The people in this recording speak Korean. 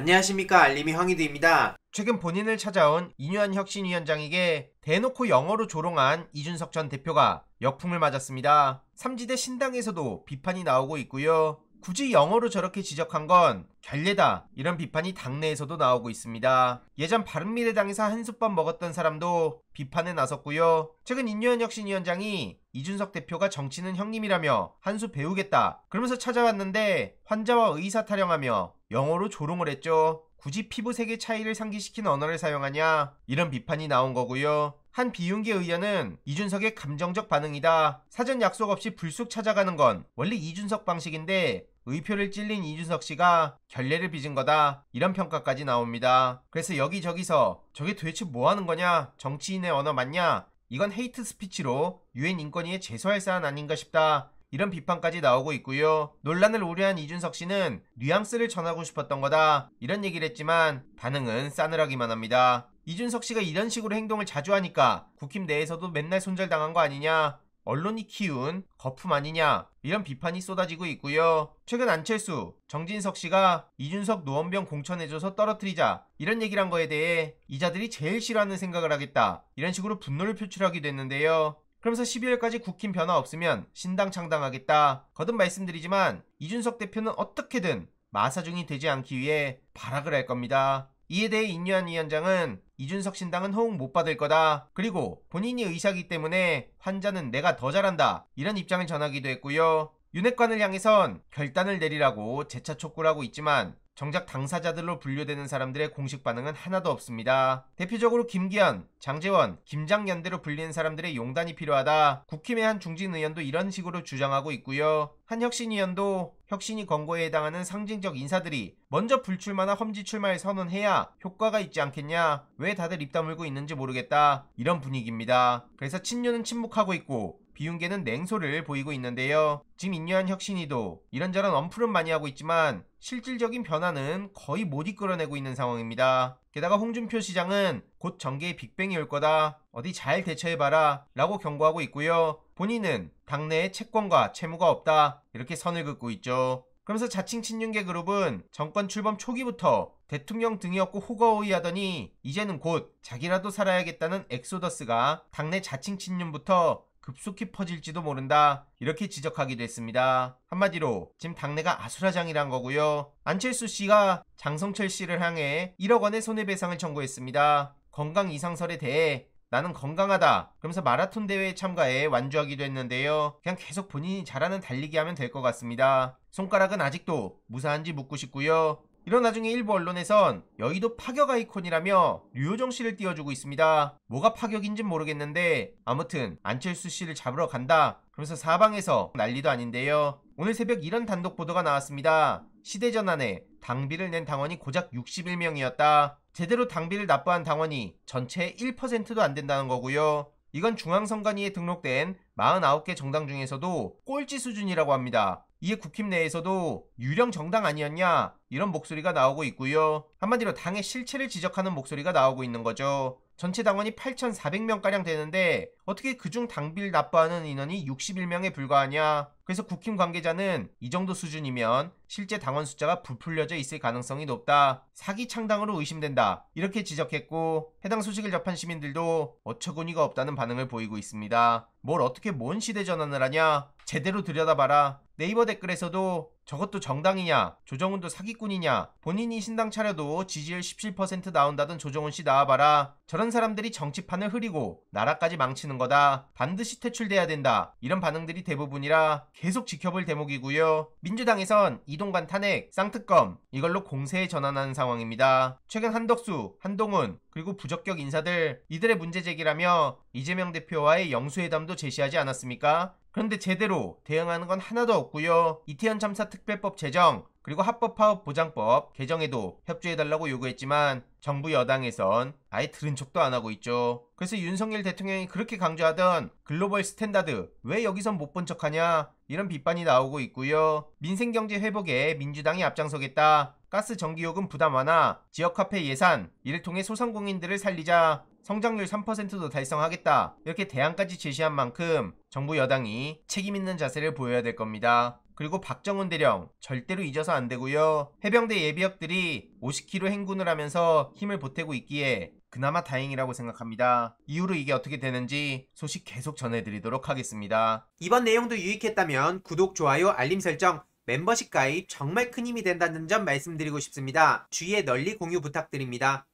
안녕하십니까 알림이 황희드입니다. 최근 본인을 찾아온 이뉴한 혁신위원장에게 대놓고 영어로 조롱한 이준석 전 대표가 역풍을 맞았습니다. 삼지대 신당에서도 비판이 나오고 있고요. 굳이 영어로 저렇게 지적한 건 결례다 이런 비판이 당내에서도 나오고 있습니다. 예전 바른미래당에서 한솥밥 먹었던 사람도 비판에 나섰고요. 최근 인류현 혁신위원장이 이준석 대표가 정치는 형님이라며 한수 배우겠다 그러면서 찾아왔는데 환자와 의사 타령하며 영어로 조롱을 했죠. 굳이 피부색의 차이를 상기시킨 언어를 사용하냐 이런 비판이 나온 거고요. 한 비윤계 의원은 이준석의 감정적 반응이다. 사전 약속 없이 불쑥 찾아가는 건 원래 이준석 방식인데 의표를 찔린 이준석 씨가 결례를 빚은 거다. 이런 평가까지 나옵니다. 그래서 여기저기서 저게 도대체 뭐 하는 거냐? 정치인의 언어 맞냐? 이건 헤이트 스피치로 유엔 인권위에 제소할 사안 아닌가 싶다. 이런 비판까지 나오고 있고요. 논란을 우려한 이준석 씨는 뉘앙스를 전하고 싶었던 거다. 이런 얘기를 했지만 반응은 싸늘하기만 합니다. 이준석 씨가 이런 식으로 행동을 자주 하니까 국힘 내에서도 맨날 손절당한 거 아니냐 언론이 키운 거품 아니냐 이런 비판이 쏟아지고 있고요. 최근 안철수, 정진석 씨가 이준석 노원병 공천해줘서 떨어뜨리자 이런 얘기를 한 거에 대해 이자들이 제일 싫어하는 생각을 하겠다 이런 식으로 분노를 표출하기도 했는데요. 그러면서 12월까지 국힘 변화 없으면 신당 창당하겠다. 거듭 말씀드리지만 이준석 대표는 어떻게든 마사중이 되지 않기 위해 발악을 할 겁니다. 이에 대해 인유한 위원장은 이준석 신당은 호응 못 받을 거다. 그리고 본인이 의사기 때문에 환자는 내가 더 잘한다. 이런 입장을 전하기도 했고요. 윤핵관을 향해선 결단을 내리라고 재차 촉구를 하고 있지만 정작 당사자들로 분류되는 사람들의 공식 반응은 하나도 없습니다. 대표적으로 김기현, 장재원, 김장연대로 불리는 사람들의 용단이 필요하다. 국힘의 한 중진 의원도 이런 식으로 주장하고 있고요. 한 혁신 의원도 혁신이 권고에 해당하는 상징적 인사들이 먼저 불출마나 험지 출마에 선언해야 효과가 있지 않겠냐. 왜 다들 입 다물고 있는지 모르겠다. 이런 분위기입니다. 그래서 친녀는 침묵하고 있고 비윤계는 냉소를 보이고 있는데요. 지금 인류한 혁신이도 이런저런 언플은 많이 하고 있지만 실질적인 변화는 거의 못 이끌어내고 있는 상황입니다. 게다가 홍준표 시장은 곧 정계의 빅뱅이 올 거다. 어디 잘 대처해봐라. 라고 경고하고 있고요. 본인은 당내에 채권과 채무가 없다. 이렇게 선을 긋고 있죠. 그러면서 자칭 친윤계 그룹은 정권 출범 초기부터 대통령 등이 었고 호거호위하더니 이제는 곧 자기라도 살아야겠다는 엑소더스가 당내 자칭 친윤부터 급속히 퍼질지도 모른다 이렇게 지적하기도 했습니다. 한마디로 지금 당내가 아수라장이란 거고요. 안철수 씨가 장성철 씨를 향해 1억 원의 손해배상을 청구했습니다. 건강 이상설에 대해 나는 건강하다 그러면서 마라톤 대회에 참가해 완주하기도 했는데요. 그냥 계속 본인이 잘하는 달리기 하면 될 것 같습니다. 손가락은 아직도 무사한지 묻고 싶고요. 이런 나중에 일부 언론에선 여의도 파격 아이콘이라며 류효정 씨를 띄워주고 있습니다. 뭐가 파격인진 모르겠는데 아무튼 안철수 씨를 잡으러 간다 그러면서 사방에서 난리도 아닌데요. 오늘 새벽 이런 단독 보도가 나왔습니다. 시대전환에 당비를 낸 당원이 고작 61명이었다. 제대로 당비를 납부한 당원이 전체의 1%도 안 된다는 거고요. 이건 중앙선관위에 등록된 49개 정당 중에서도 꼴찌 수준이라고 합니다. 이에 국힘 내에서도 유령 정당 아니었냐 이런 목소리가 나오고 있고요. 한마디로 당의 실체를 지적하는 목소리가 나오고 있는 거죠. 전체 당원이 8,400명가량 되는데 어떻게 그중 당비를 납부하는 인원이 61명에 불과하냐. 그래서 국힘 관계자는 이 정도 수준이면 실제 당원 숫자가 부풀려져 있을 가능성이 높다. 사기 창당으로 의심된다. 이렇게 지적했고 해당 소식을 접한 시민들도 어처구니가 없다는 반응을 보이고 있습니다. 뭘 어떻게 뭔 시대 전환을 하냐? 제대로 들여다봐라. 네이버 댓글에서도 저것도 정당이냐, 조정훈도 사기꾼이냐, 본인이 신당 차려도 지지율 17% 나온다던 조정훈 씨 나와봐라. 저런 사람들이 정치판을 흐리고 나라까지 망치는 거다. 반드시 퇴출돼야 된다. 이런 반응들이 대부분이라 계속 지켜볼 대목이고요. 민주당에선 이동관 탄핵, 쌍특검 이걸로 공세에 전환하는 상황입니다. 최근 한덕수, 한동훈, 그리고 부적격 인사들 이들의 문제 제기라며 이재명 대표와의 영수회담도 제시하지 않았습니까? 그런데 제대로 대응하는 건 하나도 없고요. 이태원 참사 특별법 제정, 그리고 합법화업 보장법 개정에도 협조해달라고 요구했지만 정부 여당에선 아예 들은 척도 안 하고 있죠. 그래서 윤석열 대통령이 그렇게 강조하던 글로벌 스탠다드 왜 여기선 못 본 척하냐 이런 비판이 나오고 있고요. 민생경제 회복에 민주당이 앞장서겠다. 가스 전기요금 부담 완화, 지역화폐 예산, 이를 통해 소상공인들을 살리자, 성장률 3%도 달성하겠다. 이렇게 대안까지 제시한 만큼 정부 여당이 책임있는 자세를 보여야 될 겁니다. 그리고 박정훈 대령 절대로 잊어서 안 되고요. 해병대 예비역들이 50km 행군을 하면서 힘을 보태고 있기에 그나마 다행이라고 생각합니다. 이후로 이게 어떻게 되는지 소식 계속 전해드리도록 하겠습니다. 이번 내용도 유익했다면 구독, 좋아요, 알림 설정, 멤버십 가입 정말 큰 힘이 된다는 점 말씀드리고 싶습니다. 주위에 널리 공유 부탁드립니다.